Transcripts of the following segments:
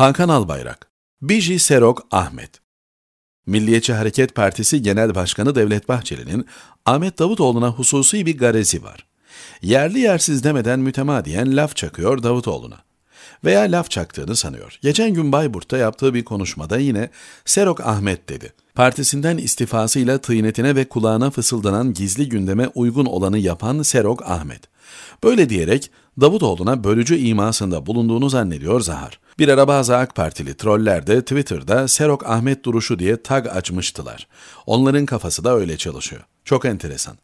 Hakan Albayrak, Biji Serok Ahmet. Milliyetçi Hareket Partisi Genel Başkanı Devlet Bahçeli'nin Ahmet Davutoğlu'na hususi bir garezi var. Yerli yersiz demeden mütemadiyen laf çakıyor Davutoğlu'na. Veya laf çaktığını sanıyor. Geçen gün Bayburt'ta yaptığı bir konuşmada yine Serok Ahmet dedi. Partisinden istifasıyla tıynetine ve kulağına fısıldanan gizli gündeme uygun olanı yapan Serok Ahmet. Böyle diyerek Davutoğlu'na bölücü imasında bulunduğunu zannediyor Zahar. Bir ara bazı AK Partili troller de Twitter'da Serok Ahmet duruşu diye tag açmıştılar. Onların kafası da öyle çalışıyor. Çok enteresan.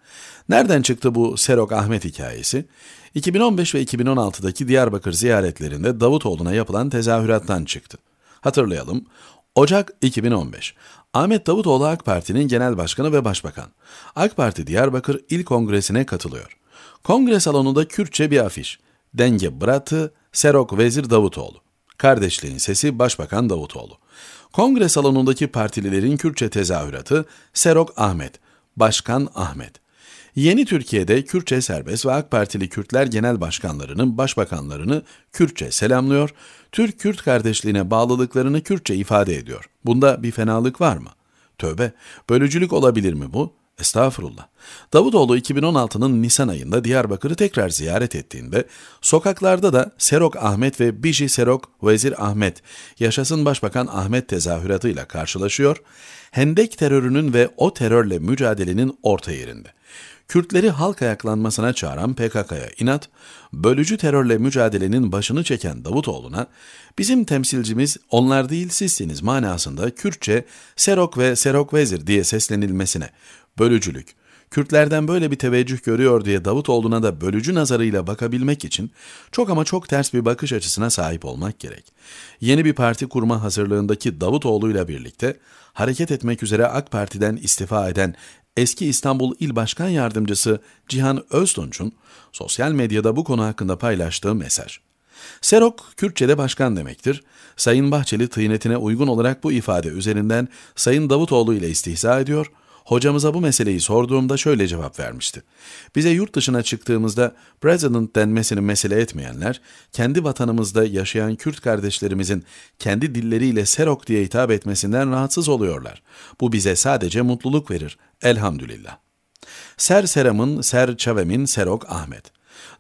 Nereden çıktı bu Serok Ahmet hikayesi? 2015 ve 2016'daki Diyarbakır ziyaretlerinde Davutoğlu'na yapılan tezahürattan çıktı. Hatırlayalım. Ocak 2015. Ahmet Davutoğlu AK Parti'nin genel başkanı ve başbakan. AK Parti Diyarbakır İl Kongresi'ne katılıyor. Kongre salonunda Kürtçe bir afiş. Denge Bratı, Serok Vezir Davutoğlu. Kardeşliğin sesi Başbakan Davutoğlu. Kongre salonundaki partililerin Kürtçe tezahüratı Serok Ahmet, Başkan Ahmet. Yeni Türkiye'de Kürtçe serbest ve AK Partili Kürtler Genel Başkanlarının başbakanlarını Kürtçe selamlıyor, Türk-Kürt kardeşliğine bağlılıklarını Kürtçe ifade ediyor. Bunda bir fenalık var mı? Tövbe, bölücülük olabilir mi bu? Estağfurullah. Davutoğlu 2016'nın Nisan ayında Diyarbakır'ı tekrar ziyaret ettiğinde sokaklarda da Serok Ahmet ve Biji Serok Vezir Ahmet, Yaşasın Başbakan Ahmet tezahüratıyla karşılaşıyor Hendek terörünün ve o terörle mücadelenin orta yerinde. Kürtleri halk ayaklanmasına çağıran PKK'ya inat, bölücü terörle mücadelenin başını çeken Davutoğlu'na bizim temsilcimiz onlar değil sizsiniz manasında Kürtçe Serok ve Serok Vezir diye seslenilmesine, bölücülük, Kürtlerden böyle bir teveccüh görüyor diye Davutoğlu'na da bölücü nazarıyla bakabilmek için çok ama çok ters bir bakış açısına sahip olmak gerek. Yeni bir parti kurma hazırlığındaki Davutoğlu'yla birlikte hareket etmek üzere AK Parti'den istifa eden eski İstanbul İl Başkan Yardımcısı Cihan Öztunç'un sosyal medyada bu konu hakkında paylaştığı mesaj. Serok, Kürtçe'de başkan demektir. Sayın Bahçeli tıynetine uygun olarak bu ifade üzerinden Sayın Davutoğlu ile istihza ediyor.'' Hocamıza bu meseleyi sorduğumda şöyle cevap vermişti. Bize yurt dışına çıktığımızda president denmesini mesele etmeyenler, kendi vatanımızda yaşayan Kürt kardeşlerimizin kendi dilleriyle Serok diye hitap etmesinden rahatsız oluyorlar. Bu bize sadece mutluluk verir. Elhamdülillah. Ser Seram'ın, Ser Çavem'in Serok Ahmet.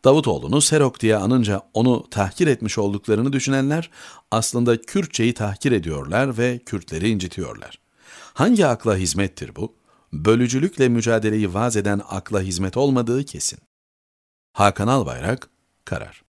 Davutoğlu'nu Serok diye anınca onu tahkir etmiş olduklarını düşünenler aslında Kürtçeyi tahkir ediyorlar ve Kürtleri incitiyorlar. Hangi akla hizmettir bu? bölücülükle mücadeleyi vaz eden akla hizmet olmadığı kesin. Hakan Albayrak, Karar